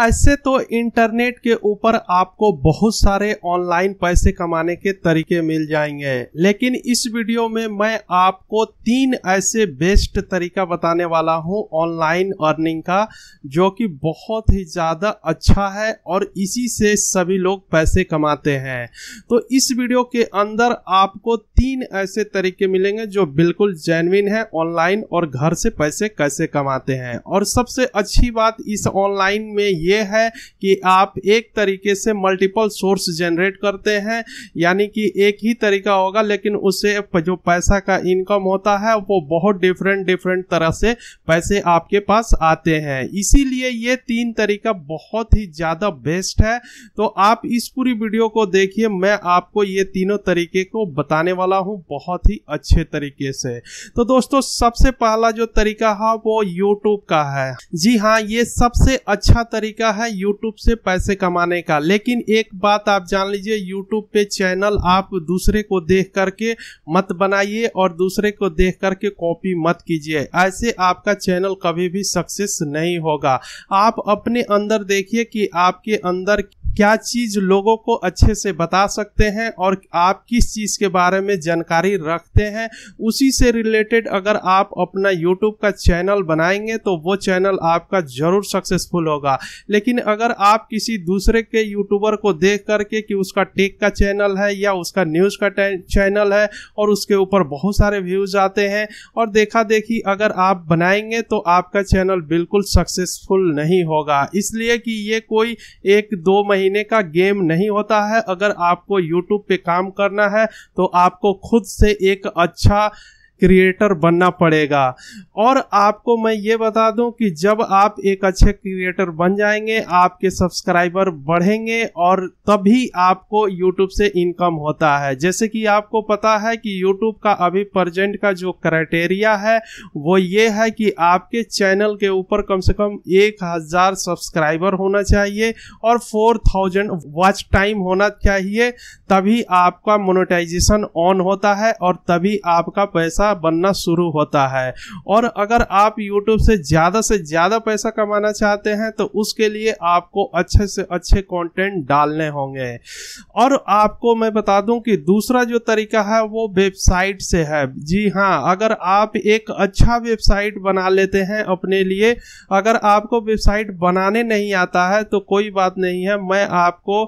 ऐसे तो इंटरनेट के ऊपर आपको बहुत सारे ऑनलाइन पैसे कमाने के तरीके मिल जाएंगे लेकिन इस वीडियो में मैं आपको तीन ऐसे बेस्ट तरीका बताने वाला हूं ऑनलाइन अर्निंग का जो कि बहुत ही ज़्यादा अच्छा है और इसी से सभी लोग पैसे कमाते हैं तो इस वीडियो के अंदर आपको तीन ऐसे तरीके मिलेंगे जो बिल्कुल जेनविन है ऑनलाइन और घर से पैसे कैसे कमाते हैं और सबसे अच्छी बात इस ऑनलाइन में ये है कि आप एक तरीके से मल्टीपल सोर्स जनरेट करते हैं यानी कि एक ही तरीका होगा लेकिन उससे जो पैसा का इनकम होता है वो बहुत डिफरेंट डिफरेंट तरह से पैसे आपके पास आते हैं इसीलिए ये तीन तरीका बहुत ही ज़्यादा बेस्ट है तो आप इस पूरी वीडियो को देखिए मैं आपको ये तीनों तरीके को बताने वाला हूँ बहुत ही अच्छे तरीके से तो दोस्तों सबसे पहला जो तरीका है वो यूट्यूब का है जी हाँ ये सबसे अच्छा तरीका तरीका है यूट्यूब से पैसे कमाने का लेकिन एक बात आप जान लीजिए यूट्यूब पे चैनल आप दूसरे को देख करके मत बनाइए और दूसरे को देख करके कॉपी मत कीजिए ऐसे आपका चैनल कभी भी सक्सेस नहीं होगा आप अपने अंदर देखिए कि आपके अंदर क्या चीज लोगों को अच्छे से बता सकते हैं और आप किस चीज़ के बारे में जानकारी रखते हैं उसी से रिलेटेड अगर आप अपना यूट्यूब का चैनल बनाएंगे तो वो चैनल आपका ज़रूर सक्सेसफुल होगा लेकिन अगर आप किसी दूसरे के यूट्यूबर को देख करके कि उसका टेक का चैनल है या उसका न्यूज़ का चैनल है और उसके ऊपर बहुत सारे व्यूज़ आते हैं और देखा देखी अगर आप बनाएंगे तो आपका चैनल बिल्कुल सक्सेसफुल नहीं होगा इसलिए कि ये कोई एक दो महीने महीने का गेम नहीं होता है अगर आपको यूट्यूब पे काम करना है तो आपको खुद से एक अच्छा क्रिएटर बनना पड़ेगा और आपको मैं ये बता दूं कि जब आप एक अच्छे क्रिएटर बन जाएंगे आपके सब्सक्राइबर बढ़ेंगे और तभी आपको यूट्यूब से इनकम होता है जैसे कि आपको पता है कि यूट्यूब का अभी प्रजेंट का जो क्राइटेरिया है वो ये है कि आपके चैनल के ऊपर कम से कम एक हज़ार सब्सक्राइबर होना चाहिए और फोर थाउजेंड वॉच टाइम होना चाहिए तभी आपका मोनोटाइजेशन ऑन होता है और तभी आपका पैसा पैसा बनना शुरू होता है और अगर आप यूट्यूब से ज़्यादा से ज़्यादा पैसा कमाना चाहते हैं तो उसके लिए आपको अच्छे से अच्छे कंटेंट डालने होंगे और आपको मैं बता दूं कि दूसरा जो तरीका है वो वेबसाइट से है जी हाँ अगर आप एक अच्छा वेबसाइट बना लेते हैं अपने लिए अगर आपको वेबसाइट बनाने नहीं आता है तो कोई बात नहीं है मैं आपको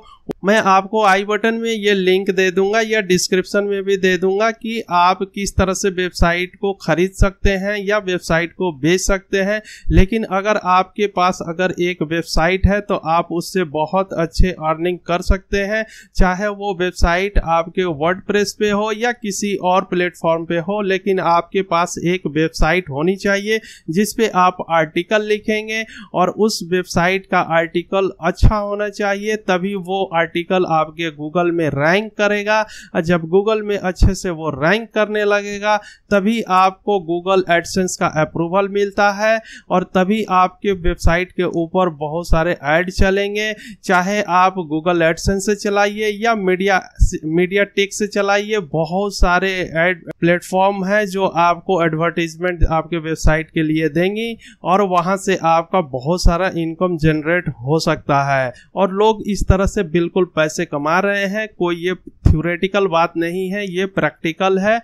मैं आपको आई बटन में ये लिंक दे दूंगा या डिस्क्रिप्शन में भी दे दूंगा कि आप किस तरह से वेबसाइट को खरीद सकते हैं या वेबसाइट को बेच सकते हैं लेकिन अगर आपके पास अगर एक वेबसाइट है तो आप उससे बहुत अच्छे अर्निंग कर सकते हैं चाहे वो वेबसाइट आपके वर्ड पे हो या किसी और प्लेटफॉर्म पे हो लेकिन आपके पास एक वेबसाइट होनी चाहिए जिसपे आप आर्टिकल लिखेंगे और उस वेबसाइट का आर्टिकल अच्छा होना चाहिए तभी वो आर्टिकल आर्टिकल आपके गूगल में रैंक करेगा जब गूगल में अच्छे से वो रैंक करने लगेगा तभी आपको गूगल एडसेंस का अप्रूवल मिलता है और तभी आपके वेबसाइट के ऊपर बहुत सारे ऐड चलेंगे चाहे आप गूगल एडसेंस से चलाइए या मीडिया मीडिया टेक से चलाइए बहुत सारे एड प्लेटफॉर्म है जो आपको एडवर्टीजमेंट आपके वेबसाइट के लिए देंगी और वहां से आपका बहुत सारा इनकम जनरेट हो सकता है और लोग इस तरह से बिल्कुल बिल्कुल पैसे कमा रहे हैं कोई ये थ्योरेटिकल बात नहीं है ये प्रैक्टिकल है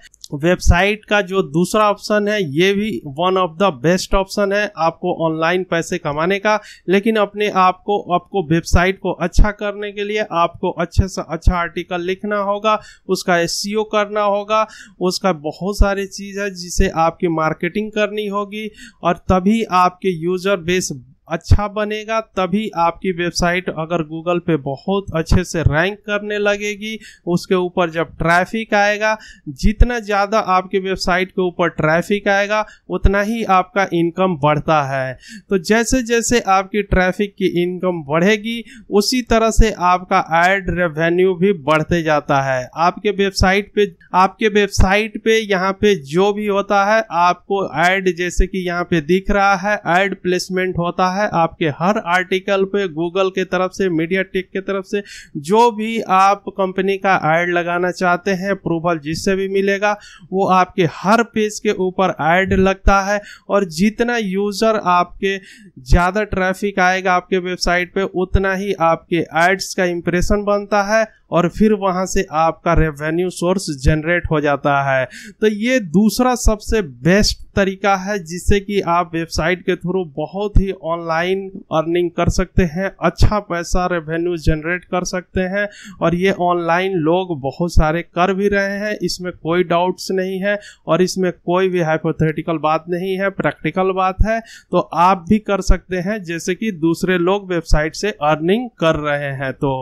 वेबसाइट का जो दूसरा ऑप्शन है ये भी one of the best option है आपको ऑनलाइन पैसे कमाने का लेकिन अपने आप को आपको वेबसाइट को अच्छा करने के लिए आपको अच्छे से अच्छा आर्टिकल लिखना होगा उसका एस e करना होगा उसका बहुत सारी चीज़ है जिसे आपकी मार्केटिंग करनी होगी और तभी आपके यूजर बेस अच्छा बनेगा तभी आपकी वेबसाइट अगर गूगल पे बहुत अच्छे से रैंक करने लगेगी उसके ऊपर जब ट्रैफिक आएगा जितना ज़्यादा आपकी वेबसाइट के ऊपर ट्रैफिक आएगा उतना ही आपका इनकम बढ़ता है तो जैसे जैसे आपकी ट्रैफिक की इनकम बढ़ेगी उसी तरह से आपका एड रेवेन्यू भी बढ़ते जाता है आपके वेबसाइट पे आपके वेबसाइट पे यहाँ पे जो भी होता है आपको एड जैसे कि यहाँ पे दिख रहा है एड प्लेसमेंट होता है है आपके हर आर्टिकल पे गूगल के तरफ से मीडिया टेक के तरफ से जो भी आप कंपनी का एड लगाना चाहते हैं अप्रूवल जिससे भी मिलेगा वो आपके हर पेज के ऊपर एड लगता है और जितना यूज़र आपके ज़्यादा ट्रैफिक आएगा आपके वेबसाइट पे उतना ही आपके एड्स का इंप्रेशन बनता है और फिर वहाँ से आपका रेवेन्यू सोर्स जनरेट हो जाता है तो ये दूसरा सबसे बेस्ट तरीका है जिससे कि आप वेबसाइट के थ्रू बहुत ही ऑनलाइन अर्निंग कर सकते हैं अच्छा पैसा रेवेन्यू जनरेट कर सकते हैं और ये ऑनलाइन लोग बहुत सारे कर भी रहे हैं इसमें कोई डाउट्स नहीं है और इसमें कोई भी हाइपोथेटिकल बात नहीं है प्रैक्टिकल बात है तो आप भी कर सकते हैं जैसे कि दूसरे लोग वेबसाइट से अर्निंग कर रहे हैं तो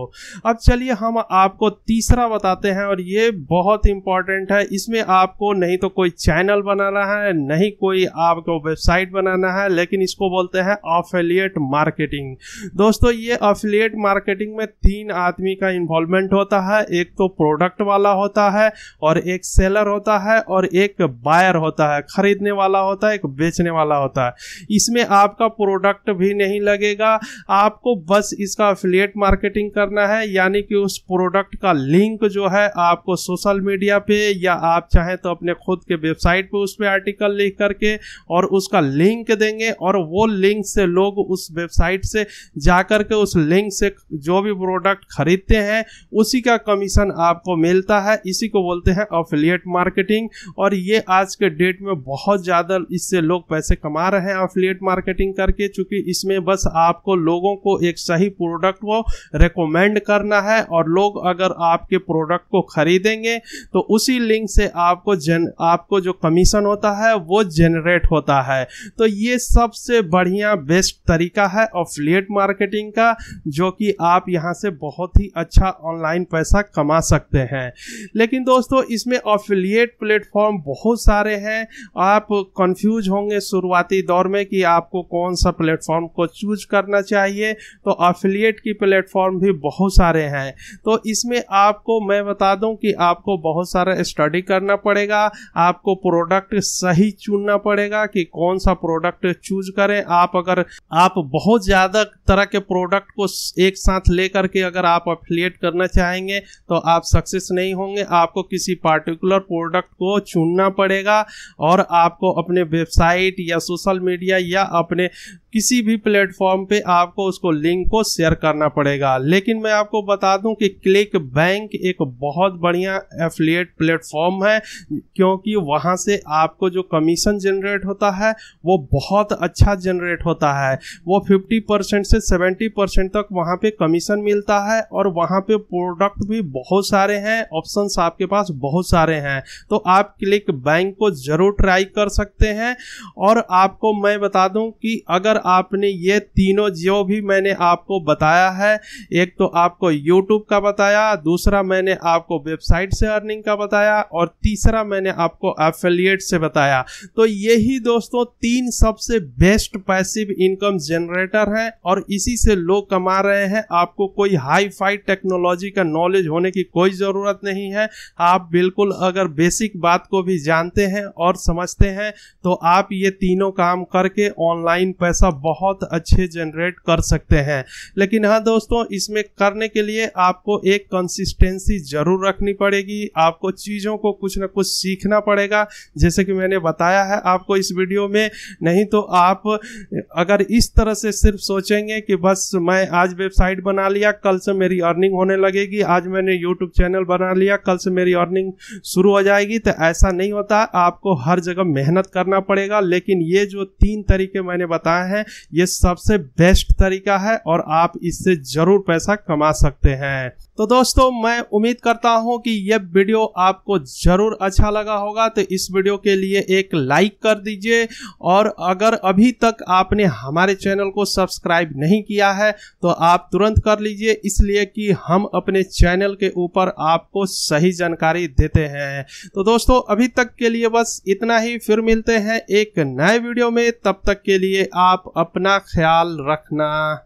अब चलिए हम आपको तीसरा बताते हैं और ये बहुत इंपॉर्टेंट है इसमें आपको नहीं तो कोई चैनल बनाना है नहीं कोई आपको वेबसाइट बनाना है लेकिन इसको बोलते हैं ऑफिलियट मार्केटिंग दोस्तों ये ऑफिलियट मार्केटिंग में तीन आदमी का इन्वॉल्वमेंट होता है एक तो प्रोडक्ट वाला होता है और एक सेलर होता है और एक बायर होता है खरीदने वाला होता है एक बेचने वाला होता है इसमें आपका प्रोडक्ट भी नहीं लगेगा आपको बस इसका अफिलियट मार्केटिंग करना है यानी कि उस प्रोडक्ट प्रोडक्ट का लिंक जो है आपको सोशल मीडिया पे या आप चाहें तो अपने खुद के वेबसाइट पे उस पर आर्टिकल लिख करके और उसका लिंक देंगे और वो लिंक से लोग उस वेबसाइट से जा कर के उस लिंक से जो भी प्रोडक्ट खरीदते हैं उसी का कमीशन आपको मिलता है इसी को बोलते हैं अफिलियट मार्केटिंग और ये आज के डेट में बहुत ज़्यादा इससे लोग पैसे कमा रहे हैं अफिलियट मार्केटिंग करके चूँकि इसमें बस आपको लोगों को एक सही प्रोडक्ट को रिकमेंड करना है और लोग अगर आपके प्रोडक्ट को खरीदेंगे तो उसी लिंक से आपको जन आपको जो कमीशन होता है वो जनरेट होता है तो ये सबसे बढ़िया बेस्ट तरीका है अफिलिएट मार्केटिंग का जो कि आप यहाँ से बहुत ही अच्छा ऑनलाइन पैसा कमा सकते हैं लेकिन दोस्तों इसमें ऑफिलियट प्लेटफॉर्म बहुत सारे हैं आप कंफ्यूज होंगे शुरुआती दौर में कि आपको कौन सा प्लेटफॉर्म को चूज करना चाहिए तो ऑफिलियट की प्लेटफॉर्म भी बहुत सारे हैं तो इसमें आपको मैं बता दूं कि आपको बहुत सारा स्टडी करना पड़ेगा आपको प्रोडक्ट सही चुनना पड़ेगा कि कौन सा प्रोडक्ट चूज करें आप अगर आप बहुत ज़्यादा तरह के प्रोडक्ट को एक साथ लेकर के अगर आप अफिलिएट करना चाहेंगे तो आप सक्सेस नहीं होंगे आपको किसी पार्टिकुलर प्रोडक्ट को चुनना पड़ेगा और आपको अपने वेबसाइट या सोशल मीडिया या अपने किसी भी प्लेटफॉर्म पे आपको उसको लिंक को शेयर करना पड़ेगा लेकिन मैं आपको बता दूं कि क्लिक बैंक एक बहुत बढ़िया एफिलिएट प्लेटफॉर्म है क्योंकि वहाँ से आपको जो कमीशन जनरेट होता है वो बहुत अच्छा जनरेट होता है वो 50 परसेंट से 70 परसेंट तक वहाँ पे कमीशन मिलता है और वहाँ पे प्रोडक्ट भी बहुत सारे हैं ऑप्शंस आपके पास बहुत सारे हैं तो आप क्लिक बैंक को ज़रूर ट्राई कर सकते हैं और आपको मैं बता दूँ कि अगर आपने ये तीनों जो भी मैंने आपको बताया है एक तो आपको यूट्यूब का बता बताया दूसरा मैंने आपको वेबसाइट से अर्निंग का बताया और तीसरा मैंने आपको एफिलियट से बताया तो यही दोस्तों तीन सबसे बेस्ट पैसिव इनकम जनरेटर है और इसी से लोग कमा रहे हैं आपको कोई हाई फाई टेक्नोलॉजी का नॉलेज होने की कोई ज़रूरत नहीं है आप बिल्कुल अगर बेसिक बात को भी जानते हैं और समझते हैं तो आप ये तीनों काम करके ऑनलाइन पैसा बहुत अच्छे जनरेट कर सकते हैं लेकिन हाँ दोस्तों इसमें करने के लिए आपको एक कंसिस्टेंसी जरूर रखनी पड़ेगी आपको चीज़ों को कुछ ना कुछ सीखना पड़ेगा जैसे कि मैंने बताया है आपको इस वीडियो में नहीं तो आप अगर इस तरह से सिर्फ सोचेंगे कि बस मैं आज वेबसाइट बना लिया कल से मेरी अर्निंग होने लगेगी आज मैंने यूट्यूब चैनल बना लिया कल से मेरी अर्निंग शुरू हो जाएगी तो ऐसा नहीं होता आपको हर जगह मेहनत करना पड़ेगा लेकिन ये जो तीन तरीके मैंने बताए हैं ये सबसे बेस्ट तरीका है और आप इससे ज़रूर पैसा कमा सकते हैं तो दोस्तों मैं उम्मीद करता हूं कि यह वीडियो आपको ज़रूर अच्छा लगा होगा तो इस वीडियो के लिए एक लाइक कर दीजिए और अगर अभी तक आपने हमारे चैनल को सब्सक्राइब नहीं किया है तो आप तुरंत कर लीजिए इसलिए कि हम अपने चैनल के ऊपर आपको सही जानकारी देते हैं तो दोस्तों अभी तक के लिए बस इतना ही फिर मिलते हैं एक नए वीडियो में तब तक के लिए आप अपना ख्याल रखना